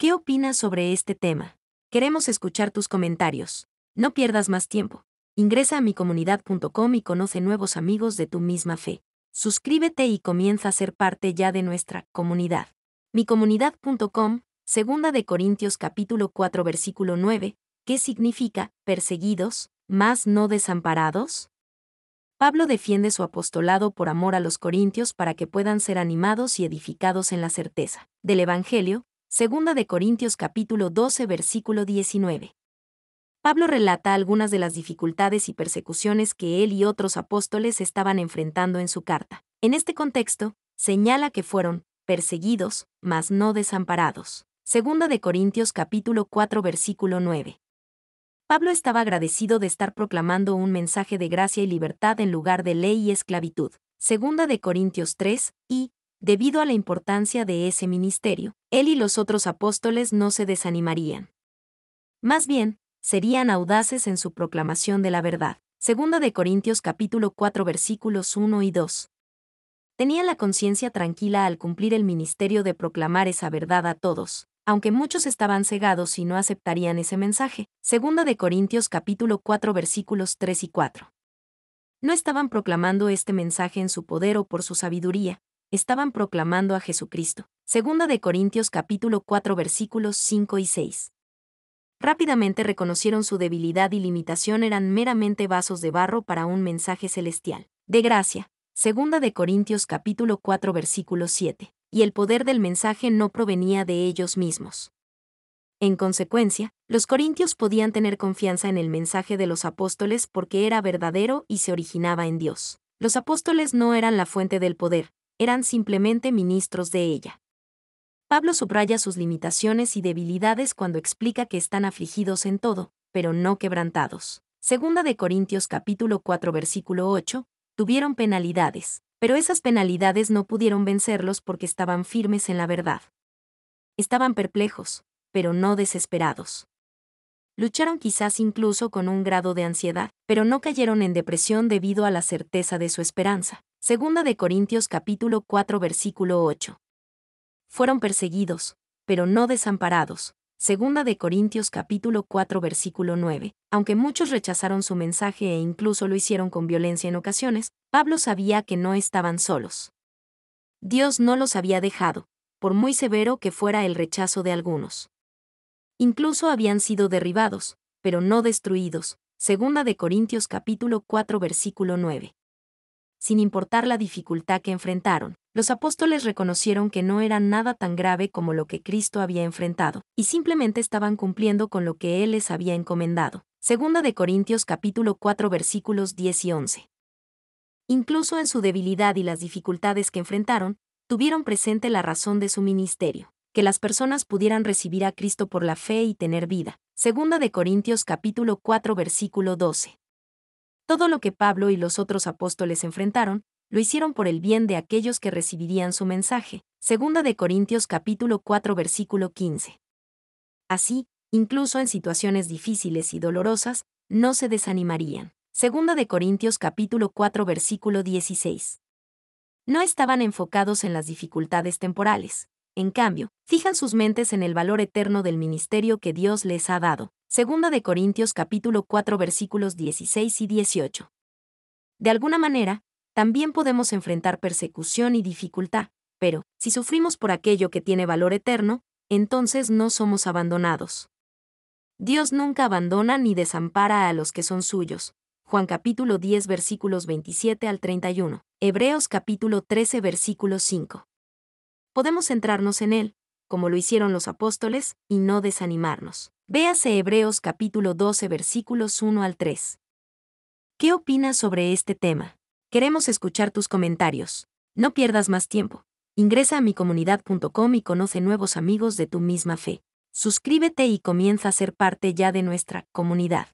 ¿Qué opinas sobre este tema? Queremos escuchar tus comentarios. No pierdas más tiempo. Ingresa a micomunidad.com y conoce nuevos amigos de tu misma fe. Suscríbete y comienza a ser parte ya de nuestra comunidad. Micomunidad.com, segunda de Corintios capítulo 4 versículo 9, ¿qué significa perseguidos, más no desamparados? Pablo defiende su apostolado por amor a los corintios para que puedan ser animados y edificados en la certeza del Evangelio, Segunda de Corintios capítulo 12 versículo 19. Pablo relata algunas de las dificultades y persecuciones que él y otros apóstoles estaban enfrentando en su carta. En este contexto, señala que fueron perseguidos, mas no desamparados. Segunda de Corintios capítulo 4 versículo 9. Pablo estaba agradecido de estar proclamando un mensaje de gracia y libertad en lugar de ley y esclavitud. Segunda de Corintios 3 y Debido a la importancia de ese ministerio, él y los otros apóstoles no se desanimarían. Más bien, serían audaces en su proclamación de la verdad. Segunda de Corintios capítulo 4 versículos 1 y 2. Tenían la conciencia tranquila al cumplir el ministerio de proclamar esa verdad a todos, aunque muchos estaban cegados y no aceptarían ese mensaje. Segunda de Corintios capítulo 4 versículos 3 y 4. No estaban proclamando este mensaje en su poder o por su sabiduría, estaban proclamando a Jesucristo. Segunda de Corintios capítulo 4 versículos 5 y 6. Rápidamente reconocieron su debilidad y limitación eran meramente vasos de barro para un mensaje celestial. De gracia. Segunda de Corintios capítulo 4 versículo 7. Y el poder del mensaje no provenía de ellos mismos. En consecuencia, los corintios podían tener confianza en el mensaje de los apóstoles porque era verdadero y se originaba en Dios. Los apóstoles no eran la fuente del poder, eran simplemente ministros de ella. Pablo subraya sus limitaciones y debilidades cuando explica que están afligidos en todo, pero no quebrantados. Segunda de Corintios capítulo 4 versículo 8, tuvieron penalidades, pero esas penalidades no pudieron vencerlos porque estaban firmes en la verdad. Estaban perplejos, pero no desesperados. Lucharon quizás incluso con un grado de ansiedad, pero no cayeron en depresión debido a la certeza de su esperanza. Segunda de Corintios capítulo 4 versículo 8. Fueron perseguidos, pero no desamparados. Segunda de Corintios capítulo 4 versículo 9. Aunque muchos rechazaron su mensaje e incluso lo hicieron con violencia en ocasiones, Pablo sabía que no estaban solos. Dios no los había dejado, por muy severo que fuera el rechazo de algunos. Incluso habían sido derribados, pero no destruidos. Segunda de Corintios capítulo 4 versículo 9 sin importar la dificultad que enfrentaron. Los apóstoles reconocieron que no era nada tan grave como lo que Cristo había enfrentado, y simplemente estaban cumpliendo con lo que Él les había encomendado. Segunda de Corintios capítulo 4 versículos 10 y 11. Incluso en su debilidad y las dificultades que enfrentaron, tuvieron presente la razón de su ministerio, que las personas pudieran recibir a Cristo por la fe y tener vida. Segunda de Corintios capítulo 4 versículo 12. Todo lo que Pablo y los otros apóstoles enfrentaron, lo hicieron por el bien de aquellos que recibirían su mensaje. 2 de Corintios capítulo 4 versículo 15. Así, incluso en situaciones difíciles y dolorosas, no se desanimarían. 2 de Corintios capítulo 4 versículo 16. No estaban enfocados en las dificultades temporales. En cambio, fijan sus mentes en el valor eterno del ministerio que Dios les ha dado. Segunda de Corintios capítulo 4 versículos 16 y 18. De alguna manera, también podemos enfrentar persecución y dificultad, pero, si sufrimos por aquello que tiene valor eterno, entonces no somos abandonados. Dios nunca abandona ni desampara a los que son suyos. Juan capítulo 10 versículos 27 al 31. Hebreos capítulo 13 versículo 5. Podemos centrarnos en Él, como lo hicieron los apóstoles, y no desanimarnos. Véase Hebreos capítulo 12 versículos 1 al 3. ¿Qué opinas sobre este tema? Queremos escuchar tus comentarios. No pierdas más tiempo. Ingresa a micomunidad.com y conoce nuevos amigos de tu misma fe. Suscríbete y comienza a ser parte ya de nuestra comunidad.